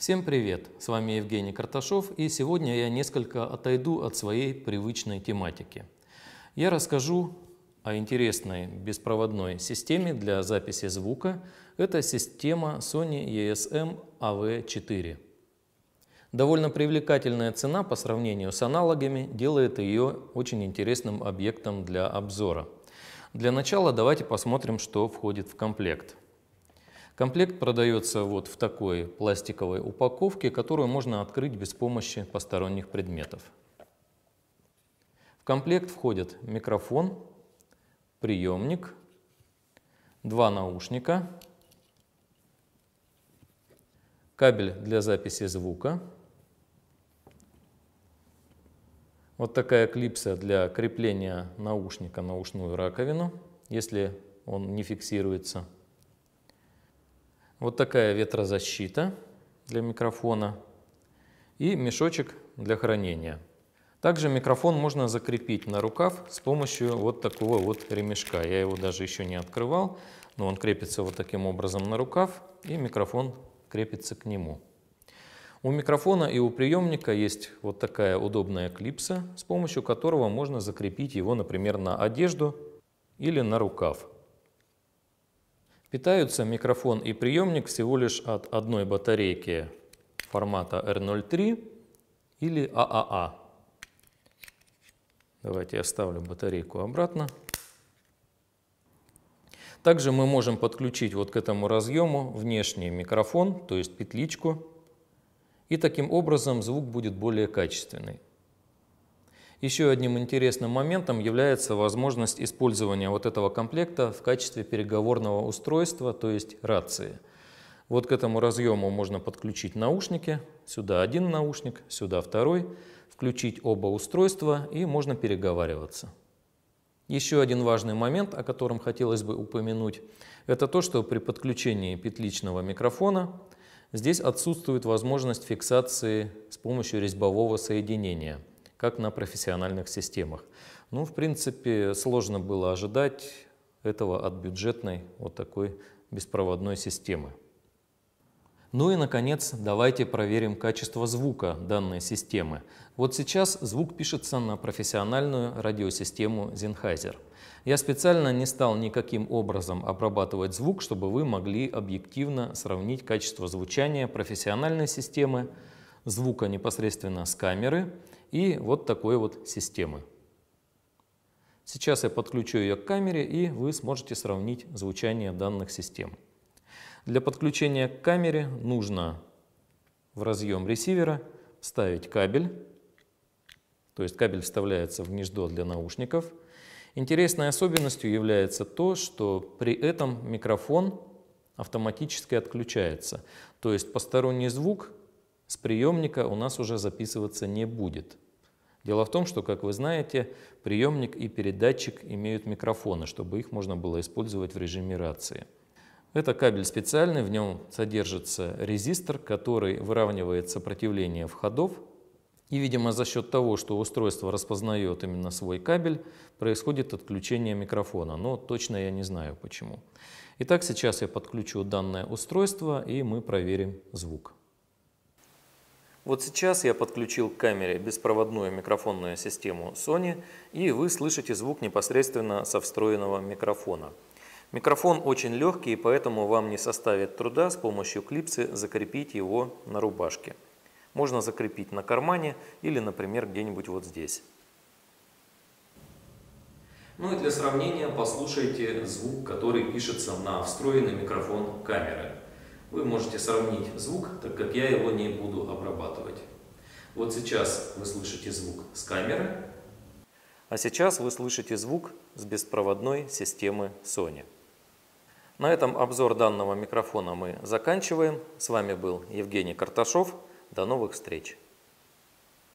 Всем привет! С вами Евгений Карташов и сегодня я несколько отойду от своей привычной тематики. Я расскажу о интересной беспроводной системе для записи звука. Это система Sony ESM AV4. Довольно привлекательная цена по сравнению с аналогами делает ее очень интересным объектом для обзора. Для начала давайте посмотрим, что входит в комплект. Комплект продается вот в такой пластиковой упаковке, которую можно открыть без помощи посторонних предметов. В комплект входят микрофон, приемник, два наушника, кабель для записи звука, вот такая клипса для крепления наушника на ушную раковину, если он не фиксируется – вот такая ветрозащита для микрофона и мешочек для хранения. Также микрофон можно закрепить на рукав с помощью вот такого вот ремешка. Я его даже еще не открывал, но он крепится вот таким образом на рукав, и микрофон крепится к нему. У микрофона и у приемника есть вот такая удобная клипса, с помощью которого можно закрепить его, например, на одежду или на рукав. Питаются микрофон и приемник всего лишь от одной батарейки формата R03 или ААА. Давайте я ставлю батарейку обратно. Также мы можем подключить вот к этому разъему внешний микрофон, то есть петличку, и таким образом звук будет более качественный. Еще одним интересным моментом является возможность использования вот этого комплекта в качестве переговорного устройства, то есть рации. Вот к этому разъему можно подключить наушники, сюда один наушник, сюда второй, включить оба устройства и можно переговариваться. Еще один важный момент, о котором хотелось бы упомянуть, это то, что при подключении петличного микрофона здесь отсутствует возможность фиксации с помощью резьбового соединения – как на профессиональных системах. Ну, в принципе, сложно было ожидать этого от бюджетной вот такой беспроводной системы. Ну и, наконец, давайте проверим качество звука данной системы. Вот сейчас звук пишется на профессиональную радиосистему Sennheiser. Я специально не стал никаким образом обрабатывать звук, чтобы вы могли объективно сравнить качество звучания профессиональной системы, звука непосредственно с камеры – и вот такой вот системы. Сейчас я подключу ее к камере, и вы сможете сравнить звучание данных систем. Для подключения к камере нужно в разъем ресивера вставить кабель, то есть кабель вставляется в гнездо для наушников. Интересной особенностью является то, что при этом микрофон автоматически отключается. То есть посторонний звук с приемника у нас уже записываться не будет. Дело в том, что, как вы знаете, приемник и передатчик имеют микрофоны, чтобы их можно было использовать в режиме рации. Это кабель специальный, в нем содержится резистор, который выравнивает сопротивление входов. И, видимо, за счет того, что устройство распознает именно свой кабель, происходит отключение микрофона, но точно я не знаю почему. Итак, сейчас я подключу данное устройство и мы проверим звук. Вот сейчас я подключил к камере беспроводную микрофонную систему Sony, и вы слышите звук непосредственно со встроенного микрофона. Микрофон очень легкий, поэтому вам не составит труда с помощью клипсы закрепить его на рубашке. Можно закрепить на кармане или, например, где-нибудь вот здесь. Ну и для сравнения послушайте звук, который пишется на встроенный микрофон камеры. Вы можете сравнить звук, так как я его не буду обрабатывать. Вот сейчас вы слышите звук с камеры, а сейчас вы слышите звук с беспроводной системы Sony. На этом обзор данного микрофона мы заканчиваем. С вами был Евгений Карташов. До новых встреч!